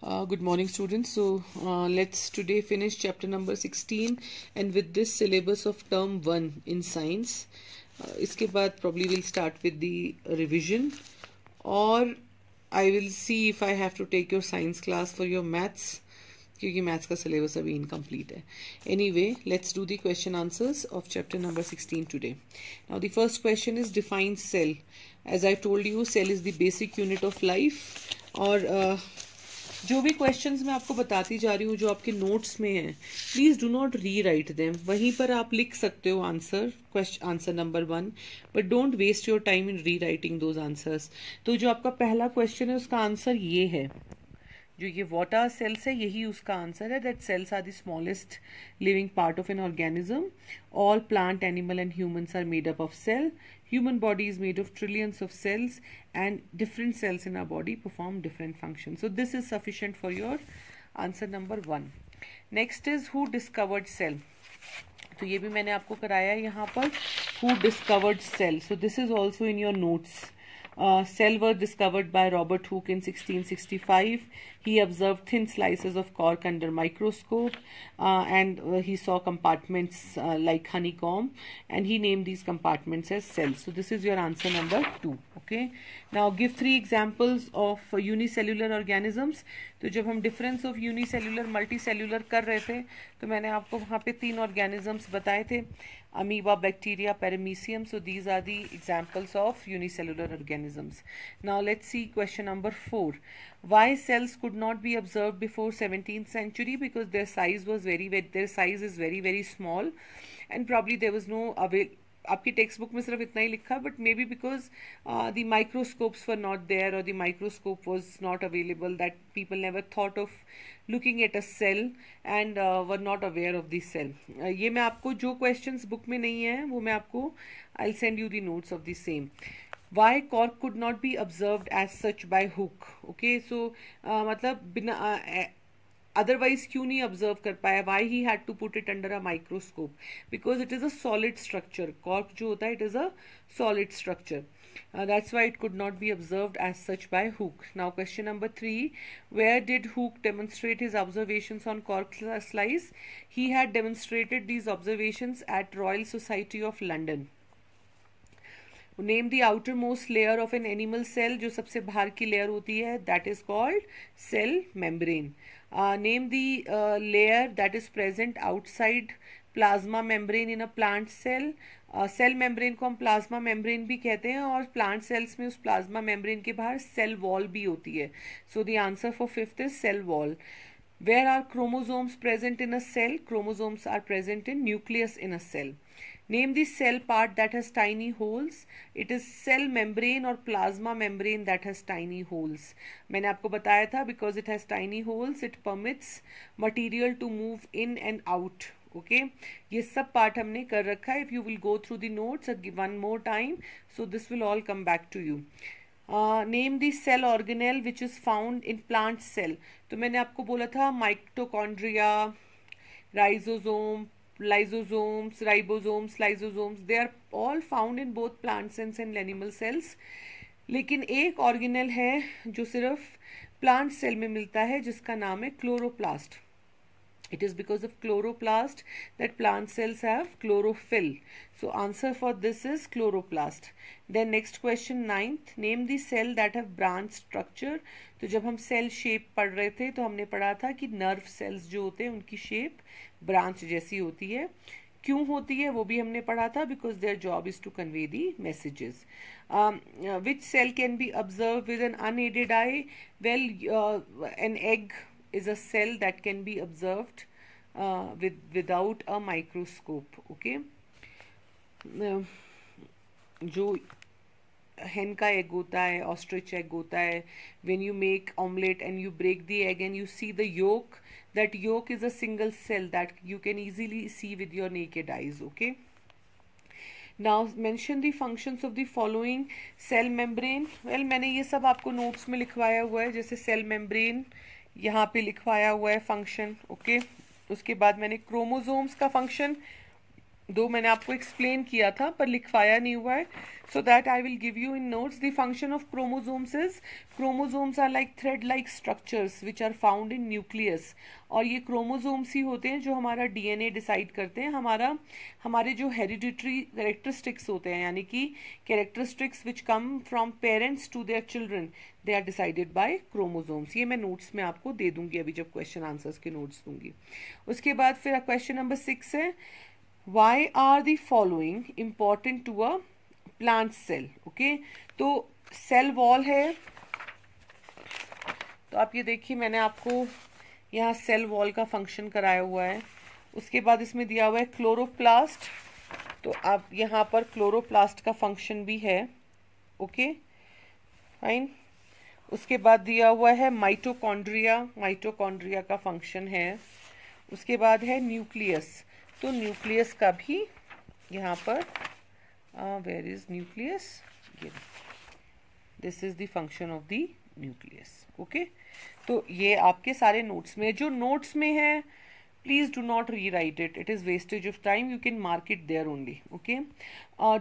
Uh, good morning students so uh, let's today finish chapter number 16 and with this syllabus of term 1 in science uh, iske baad probably we'll start with the revision or i will see if i have to take your science class for your maths because maths ka syllabus abhi incomplete hai anyway let's do the question answers of chapter number 16 today now the first question is define cell as i told you cell is the basic unit of life or uh, जो भी question मैं आपको बताती जा रही हूँ जो आपके नोट्स में है please do not rewrite them वहीं पर आप लिख सकते हो answer question answer number one but don't waste your time in rewriting those answers तो जो आपका पहला क्वेश्चन है उसका आंसर ये है जो ये वाटर सेल्स है यही उसका आंसर है that cells are the smallest living part of an organism all plant animal and humans are made up of cell human body is made of trillions of cells and different cells in our body perform different function so this is sufficient for your answer number one next is who discovered cell तो ये भी मैंने आपको कराया है यहाँ पर who discovered cell so this is also in your notes cell were discovered by Robert Hooke in 1665. He observed thin slices of cork under microscope uh, and uh, he saw compartments uh, like honeycomb and he named these compartments as cells. So this is your answer number 2. Okay. Now give three examples of uh, unicellular organisms. So when we were of unicellular multicellular कर रहे थे तो मैंने आपको वहाँ amoeba bacteria paramecium so these are the examples of unicellular organisms now let's see question number 4 why cells could not be observed before 17th century because their size was very their size is very very small and probably there was no avail आपकी textbook में सिर्फ इतना ही लिखा but may be because the microscopes were not there और the microscope was not available that people never thought of looking at a cell and were not aware of this cell ये मैं आपको जो क्वेश्चंस बुक में नहीं है वो मैं आपको I send you the notes of the same why cork could not be observed as such by hook okay so uh, matlab uh, eh, otherwise kyun nahi observe kar paya why he had to put it under a microscope because it is a solid structure cork jo hota it is a solid structure uh, that's why it could not be observed as such by hook now question number 3 where did hook demonstrate his observations on cork slice he had demonstrated these observations at royal society of london name the outermost layer of an animal cell जो सबसे बाहर की लेयर होती है that is called cell membrane name the layer that is present outside plasma membrane in a plant cell cell membrane को हम plasma membrane भी कहते हैं और प्लांट सेल्स में उस प्लाज्मा मेम्ब्रेन के बाहर सेल वॉल भी होती है so the answer for fifth is cell wall where are chromosomes present in a cell chromosomes are present in nucleus in a cell Name the cell part that has tiny holes. It is cell membrane or plasma membrane that has tiny holes. maine aapko bataya tha because it has tiny holes, it permits material to move in and out. Okay okay? ये सब part हमने कर रखा if you will go through the notes notes one more time so this will all come back to you name the cell organelle which is found in plant cell तो मैंने आपको बोला था माइक्टोकॉन्ड्रिया राइजोजोम lysosomes, ribosomes, lysosomes, they are all found in both plant cells and animal cells. लेकिन एक organelle है जो सिर्फ प्लांट सेल में मिलता है जिसका नाम है chloroplast it is because of chloroplast that plant cells have chlorophyll so answer for this is chloroplast then next question ninth name the cell that have branch structure to jab hum cell shape pad rahe the to humne padha tha ki nerve cells jo hote hain unki shape branch jaisi hoti hai क्यों होती है वो भी हमने पढ़ा था because their job is to convey the messages which cell can be observe with an unaided eye well an egg is a cell that can be observed uh, with without a microscope okay uh, जो hen का egg होता है ostrich egg होता है when you make omelette and you break the egg and you see the yolk that yolk is a single cell that you can easily see with your naked eyes okay now mention the functions of the following cell membrane well मैंने ये सब आपको notes में लिखवाया हुआ है जैसे cell membrane यहाँ पे लिखवाया हुआ है फंक्शन ओके उसके बाद मैंने क्रोमोजोम्स का फंक्शन दो मैंने आपको एक्सप्लेन किया था पर लिखवाया नहीं हुआ है so that I will give you in notes the function of chromosomes is chromosomes are like thread like structures which are found in nucleus और ये क्रोमोजोम्स ही होते हैं जो हमारा डीएनए डिसाइड करते हैं हमारा हमारे जो हेरिडिटरी कैरेक्टरिस्टिक्स होते हैं यानी कि characteristics which come from parents to their children they are decided by chromosomes ये मैं नोट्स में आपको दे दूंगी अभी जब क्वेश्चन आंसर्स के नोट्स दूंगी उसके बाद फिर क्वेश्चन नंबर सिक्स है why are the following important to a plant cell okay तो cell wall है तो आप ये देखिए मैंने आपको यहाँ सेल वॉल का फंक्शन कराया हुआ है उसके बाद इसमें दिया हुआ है क्लोरोप्लास्ट तो आप यहाँ पर क्लोरोप्लास्ट का फंक्शन भी है ओके फाइन उसके बाद दिया हुआ है माइटोकॉन्ड्रिया माइटोकॉन्ड्रिया का फंक्शन है उसके बाद है न्यूक्लियस तो न्यूक्लियस का भी यहाँ पर वेर इज न्यूक्लियस ये this is the function of the nucleus okay तो ये आपके सारे नोट्स में जो नोट्स में है please do not rewrite it it is wastage of time you can mark it there only okay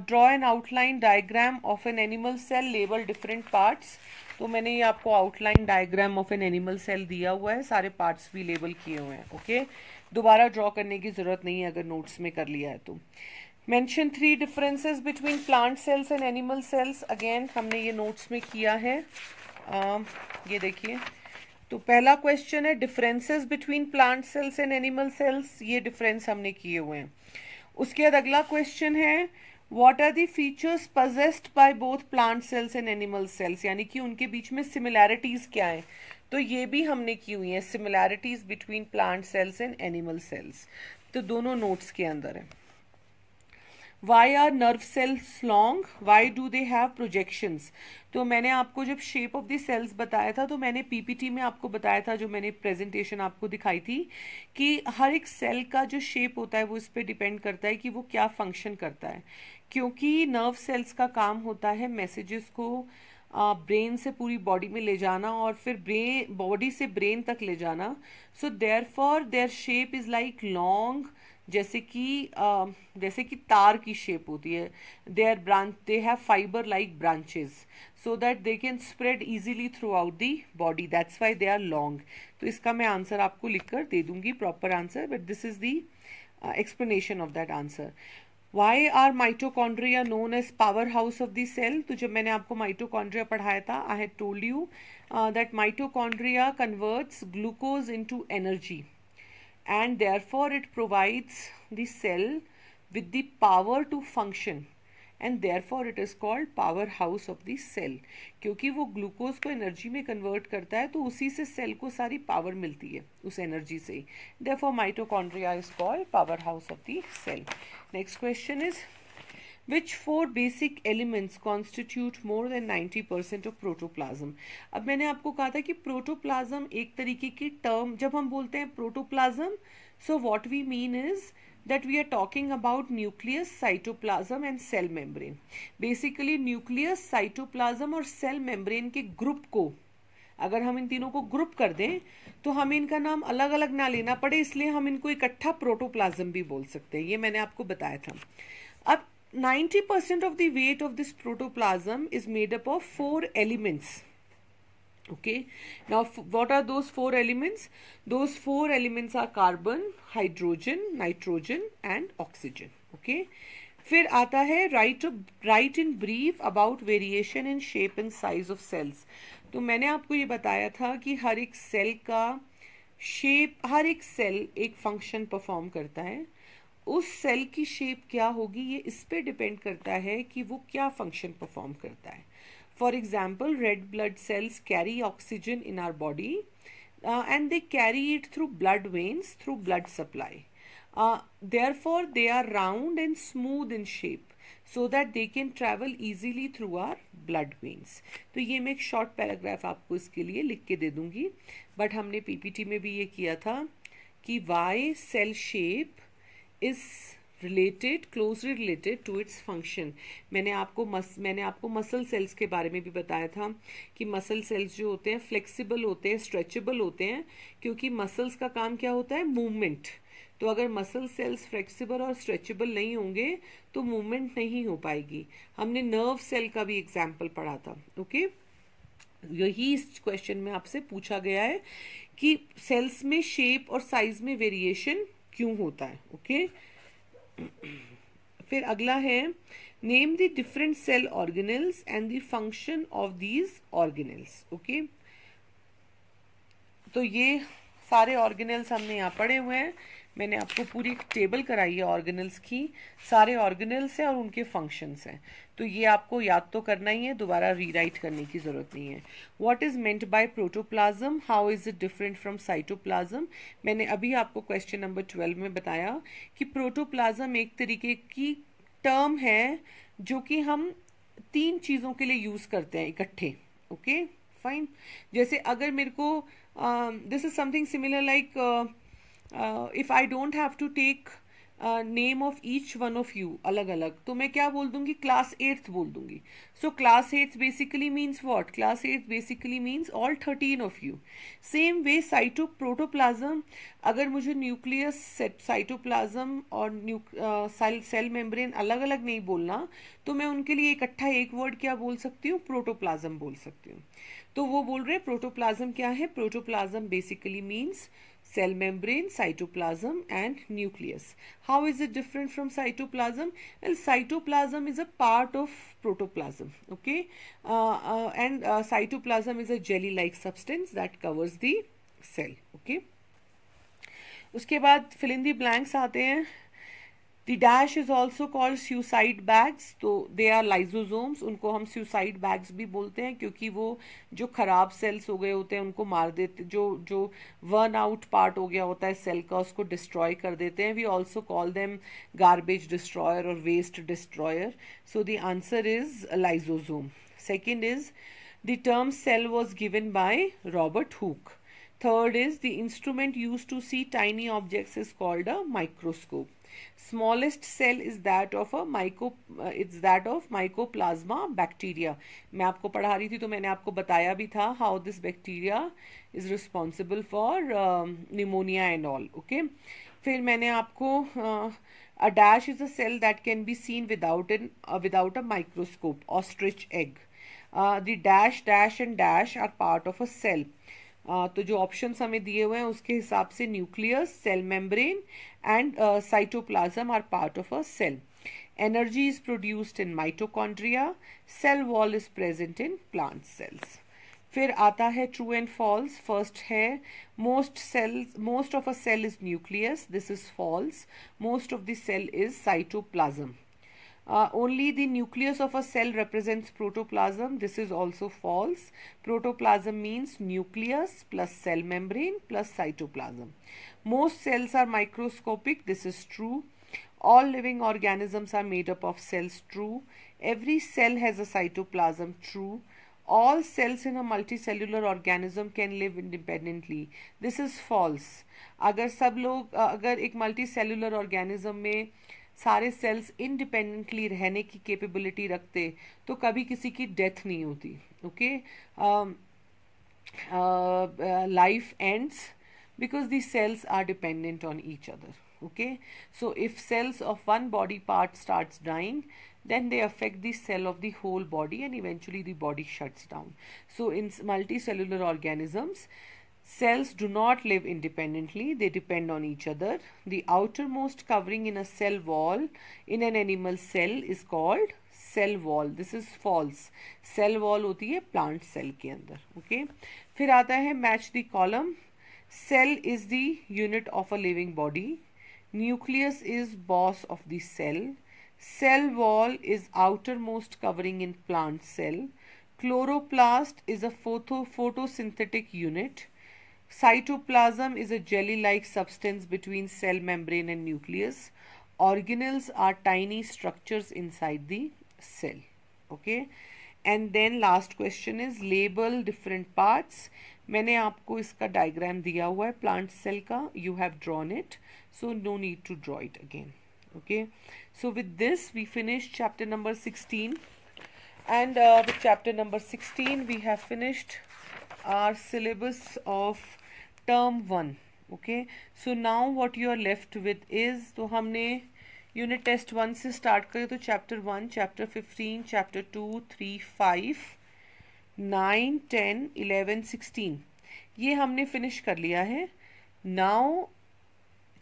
draw an outline diagram of an animal cell label different parts तो मैंने ये आपको outline diagram of an animal cell दिया हुआ है सारे parts भी label किए हुए हैं ओके okay? दोबारा ड्रॉ करने की ज़रूरत नहीं है अगर नोट्स में कर लिया है तो mention three differences between plant cells and animal cells again हमने ये नोट्स में किया है आ, um, ये देखिए तो पहला क्वेश्चन है differences between plant cells and animal cells ये डिफरेंस हमने किए हुए हैं उसके बाद अगला क्वेश्चन है what are the features possessed by both plant cells and animal cells यानी कि उनके बीच में सिमिलैरिटीज़ क्या है तो ये भी हमने की हुई है similarities between plant cells and animal cells तो दोनों नोट्स के अंदर है why are nerve cells long why do they have projections तो मैंने आपको जब शेप ऑफ द सेल्स बताया था तो मैंने पीपीटी में आपको बताया था जो मैंने प्रेजेंटेशन आपको दिखाई थी कि हर एक सेल का जो शेप होता है वो इस पर डिपेंड करता है कि वो क्या फंक्शन करता है क्योंकि नर्व सेल्स का काम होता है मैसेजेस को ब्रेन से पूरी बॉडी में ले जाना और फिर ब्रेन बॉडी से ब्रेन तक ले जाना so therefore their shape is like long जैसे कि जैसे कि तार की शेप होती है they are branch they have fiber like branches so that they can spread easily throughout the body that's why they are long तो इसका मैं आंसर आपको लिख कर दे दूंगी proper answer but this is the explanation of that answer why are mitochondria known as powerhouse of the cell तो जब मैंने आपको माइटोकॉन्ड्रिया पढ़ाया था I had told you that mitochondria converts glucose into energy and therefore it provides the cell with the power to function and therefore it is called powerhouse of the cell क्योंकि वो glucose को energy में convert करता है तो उसी से cell को सारी पावर मिलती है उस एनर्जी से ही therefore mitochondria is called powerhouse of the cell next question is which four basic elements constitute more than 90% of protoplasm अब मैंने आपको कहा था कि प्रोटोप्लाज्म एक तरीके की टर्म जब हम बोलते हैं protoplasm so what we mean is that we are talking about nucleus, cytoplasm and cell membrane. Basically nucleus, cytoplasm और cell membrane के ग्रुप को अगर हम इन तीनों को ग्रुप कर दें तो हमें इनका नाम अलग अलग ना लेना पड़े इसलिए हम इनको इकट्ठा प्रोटोप्लाज्म भी बोल सकते हैं ये मैंने आपको बताया था अब 90% percent of the weight of this protoplasm is made up of four elements okay now what are those four elements those four elements are carbon hydrogen nitrogen and oxygen okay फिर आता है write write in brief about variation in shape and size of cells तो मैंने आपको ये बताया था कि हर एक सेल का शेप हर एक सेल एक फंक्शन परफॉर्म करता है उस सेल की शेप क्या होगी ये इस पर डिपेंड करता है कि वो क्या फंक्शन परफॉर्म करता है For example, red blood cells carry oxygen in our body uh, and they carry it through blood veins through blood supply. Uh, therefore, they are round and smooth in shape so that they can travel easily through our blood veins. to ye मैं ek short paragraph aapko iske liye likh ke de dungi but humne ppt mein bhi ye kiya tha ki why cell shape is related closely related to its function मैंने आपको मस मैंने आपको muscle cells के बारे में भी बताया था कि मसल सेल्स जो होते हैं फ्लेक्सिबल होते हैं स्ट्रेचेबल होते हैं क्योंकि मसल्स का काम क्या होता है मूवमेंट तो अगर मसल सेल्स फ्लेक्सिबल और स्ट्रेचेबल नहीं होंगे तो मूवमेंट नहीं हो पाएगी हमने नर्व सेल का भी एग्जाम्पल पढ़ा था ओके okay? यही इस क्वेश्चन में आपसे पूछा गया है कि सेल्स में शेप और साइज में वेरिएशन क्यों होता है ओके okay? फिर अगला है name the different cell organelles and the function of these organelles okay तो ये सारे ऑर्गेनल्स हमने यहाँ पढ़े हुए हैं मैंने आपको पूरी एक टेबल कराई है ऑर्गेनल्स की सारे ऑर्गेनल्स हैं और उनके फंक्शंस हैं तो ये आपको याद तो करना ही है दोबारा रीराइट करने की ज़रूरत नहीं है what is meant by protoplasm how is it different from cytoplasm मैंने अभी आपको क्वेश्चन नंबर ट्वेल्व में बताया कि प्रोटोप्लाज्म एक तरीके की टर्म है जो कि हम तीन चीज़ों के लिए यूज़ करते हैं इकट्ठे ओके फाइन जैसे अगर मेरे को this is something similar like uh, if I don't have to take name of each one of you अलग अलग तो मैं क्या बोल दूंगी क्लास एट्थ बोल दूंगी so class eighth basically means what class eighth basically means all thirteen of you same way cyto protoplasm अगर मुझे न्यूक्लियस साइटोप्लाजम और सेल सेल मेम्ब्रेन अलग अलग नहीं बोलना तो मैं उनके लिए इकट्ठा एक वर्ड क्या बोल सकती हूँ प्रोटोप्लाजम बोल सकती हूँ तो वो बोल रहे हैं प्रोटोप्लाज्म क्या है protoplasm basically means cell membrane, cytoplasm and nucleus. How is it different from cytoplasm? Well, cytoplasm is a part of protoplasm, okay? Uh, uh, and uh, cytoplasm is a jelly-like substance that covers the cell, okay? उसके बाद the blanks आते हैं the dash is also called suicide bags तो they are lysosomes उनको हम स्यूसाइड bags भी बोलते हैं क्योंकि वो जो ख़राब सेल्स हो गए होते हैं उनको मार देते जो जो वर्न आउट पार्ट हो गया होता है सेल का उसको डिस्ट्रॉय कर देते हैं we also call them garbage destroyer और waste destroyer so the answer is lysosome second is the term cell was given by Robert Hooke third is the instrument use to see tiny objects is called a microscope smallest cell is that of a myco uh, it's that of mycoplasma bacteria main aapko padha rahi thi to maine aapko how this bacteria is responsible for um, pneumonia and all okay fir maine aapko uh, a dash is a cell that can be seen without uh, a microscope ostrich egg uh, the dash dash and dash are part of a cell तो जो option हमें दिए हुए हैं उसके हिसाब से nucleus cell membrane and cytoplasm are part of a cell energy is produced in mitochondria cell wall is present in plant cells फिर आता है ट्रू एंड फॉल्स फर्स्ट है most cells most of a cell is nucleus this is false most of the cell is cytoplasm Uh, only the nucleus of a cell represents protoplasm. This is also false. Protoplasm means nucleus plus cell membrane plus cytoplasm. Most cells are microscopic. This is true. All living organisms are made up of cells. True. Every cell has a cytoplasm. True. All cells in a multicellular organism can live independently. This is false. अगर सब लोग अगर एक multicellular organism में सारे sales independently रहने की capability रखते तो कभी किसी की डेथ नहीं होती okay life ends because the cells are dependent on each other okay so if cells of one body part starts dying then they affect the cell of the whole body and eventually the body shuts down so in multicellular organisms Cells do not live independently, they depend on each other. The outermost covering in a cell wall in an animal cell is called cell wall. This is false. Cell wall होती है plant cell के अंदर okay? फिर आता है match the column. Cell is the unit of a living body. Nucleus is boss of the cell. Cell wall is outermost covering in plant cell. Chloroplast is a photo photosynthetic unit. Cytoplasm is a jelly-like substance between cell membrane and nucleus. Organelles are tiny structures inside the cell. Okay. And then last question is label different parts. मैंने आपको इसका diagram दिया हुआ है plant cell You have drawn it, so no need to draw it again. Again okay so with this we finish chapter 16 And uh, with chapter number 16 we have finished. Our syllabus of term one okay so now what you are left with is तो हमने unit test one से start करें तो chapter one chapter fifteen chapter two three five nine ten eleven sixteen ये हमने finish कर लिया है now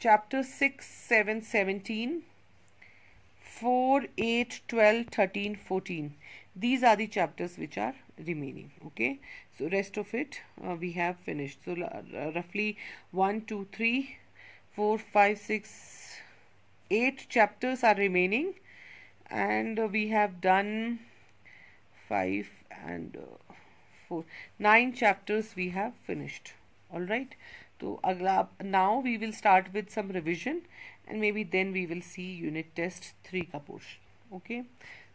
chapter six seven seventeen four eight twelve thirteen fourteen these are the chapters which are remaining okay so rest of it uh, we have finished so uh, roughly 1 2 3 4 5 6 8 chapters are remaining and uh, we have done 5 and uh, 4 9 chapters we have finished all right so now we will start with some revision and maybe then we will see unit test 3 ka portion okay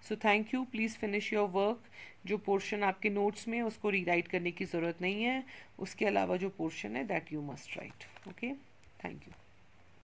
so thank you please finish your work जो portion आपके notes में उसको rewrite करने की ज़रूरत नहीं है उसके अलावा जो पोर्शन है that you must write okay thank you